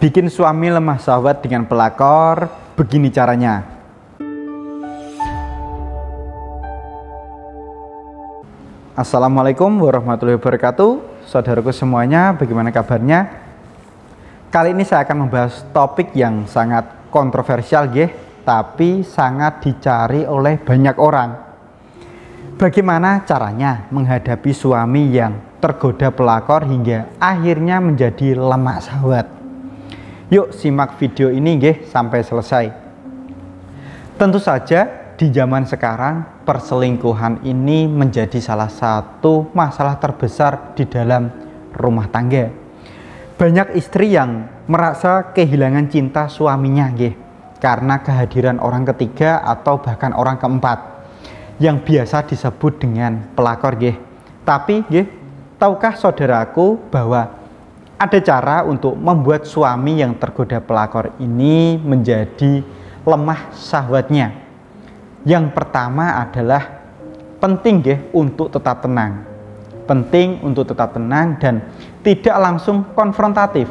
Bikin suami lemah sahabat dengan pelakor, begini caranya. Assalamualaikum warahmatullahi wabarakatuh. Saudaraku semuanya, bagaimana kabarnya? Kali ini saya akan membahas topik yang sangat kontroversial ya, tapi sangat dicari oleh banyak orang. Bagaimana caranya menghadapi suami yang tergoda pelakor hingga akhirnya menjadi lemah sahabat? Yuk simak video ini nggih sampai selesai. Tentu saja di zaman sekarang perselingkuhan ini menjadi salah satu masalah terbesar di dalam rumah tangga. Banyak istri yang merasa kehilangan cinta suaminya nggih karena kehadiran orang ketiga atau bahkan orang keempat yang biasa disebut dengan pelakor nggih. Tapi nggih, tahukah saudaraku bahwa ada cara untuk membuat suami yang tergoda pelakor ini menjadi lemah sahwatnya. Yang pertama adalah penting ya untuk tetap tenang. Penting untuk tetap tenang dan tidak langsung konfrontatif.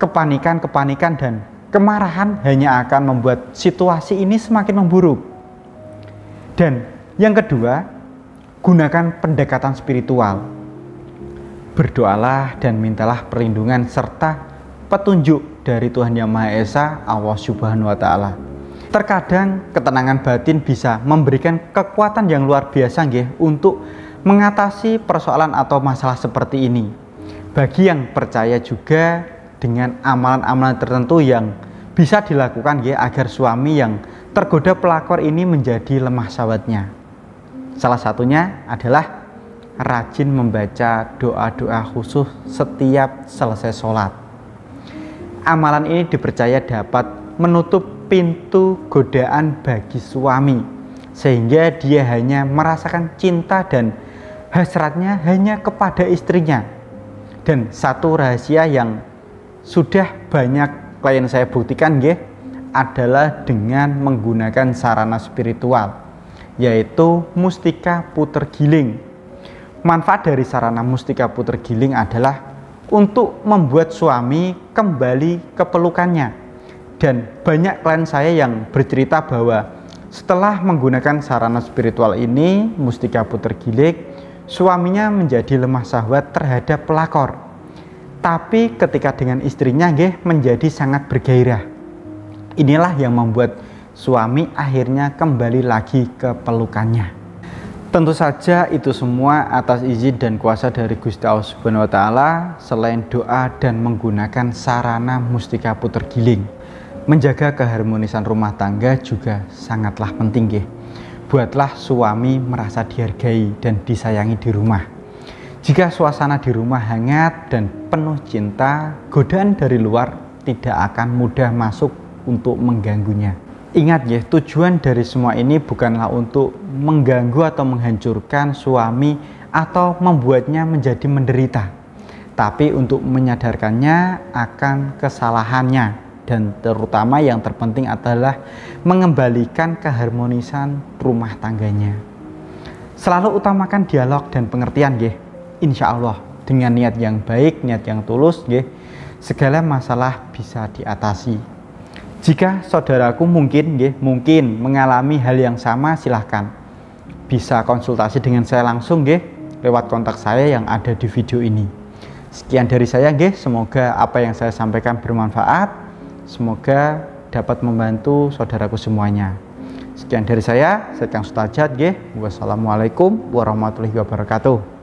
Kepanikan-kepanikan dan kemarahan hanya akan membuat situasi ini semakin memburuk. Dan yang kedua, gunakan pendekatan spiritual berdoalah dan mintalah perlindungan serta petunjuk dari Tuhan Yang Maha Esa Allah Subhanahu wa taala. Terkadang ketenangan batin bisa memberikan kekuatan yang luar biasa nggih untuk mengatasi persoalan atau masalah seperti ini. Bagi yang percaya juga dengan amalan-amalan tertentu yang bisa dilakukan ya agar suami yang tergoda pelakor ini menjadi lemah sahabatnya. Salah satunya adalah rajin membaca doa-doa khusus setiap selesai sholat. Amalan ini dipercaya dapat menutup pintu godaan bagi suami, sehingga dia hanya merasakan cinta dan hasratnya hanya kepada istrinya. Dan satu rahasia yang sudah banyak klien saya buktikan, ya, adalah dengan menggunakan sarana spiritual, yaitu mustika puter giling Manfaat dari sarana Mustika Puter Giling adalah untuk membuat suami kembali ke pelukannya. Dan banyak klien saya yang bercerita bahwa setelah menggunakan sarana spiritual ini, Mustika Puter giling, suaminya menjadi lemah sahwat terhadap pelakor. Tapi ketika dengan istrinya nggih menjadi sangat bergairah. Inilah yang membuat suami akhirnya kembali lagi ke pelukannya. Tentu saja itu semua atas izin dan kuasa dari Gusti Allah Subhanahu wa taala selain doa dan menggunakan sarana mustika puter giling. Menjaga keharmonisan rumah tangga juga sangatlah penting ya. Buatlah suami merasa dihargai dan disayangi di rumah. Jika suasana di rumah hangat dan penuh cinta, godaan dari luar tidak akan mudah masuk untuk mengganggunya. Ingat ya, tujuan dari semua ini bukanlah untuk mengganggu atau menghancurkan suami atau membuatnya menjadi menderita, tapi untuk menyadarkannya akan kesalahannya dan terutama yang terpenting adalah mengembalikan keharmonisan rumah tangganya. Selalu utamakan dialog dan pengertian ya, insya Allah dengan niat yang baik, niat yang tulus ya, segala masalah bisa diatasi jika saudaraku mungkin, ya, mungkin mengalami hal yang sama, silahkan bisa konsultasi dengan saya langsung, ya, lewat kontak saya yang ada di video ini. Sekian dari saya, ya, Semoga apa yang saya sampaikan bermanfaat. Semoga dapat membantu saudaraku semuanya. Sekian dari saya, saya Kang Sutajat, ya. Wassalamualaikum warahmatullahi wabarakatuh.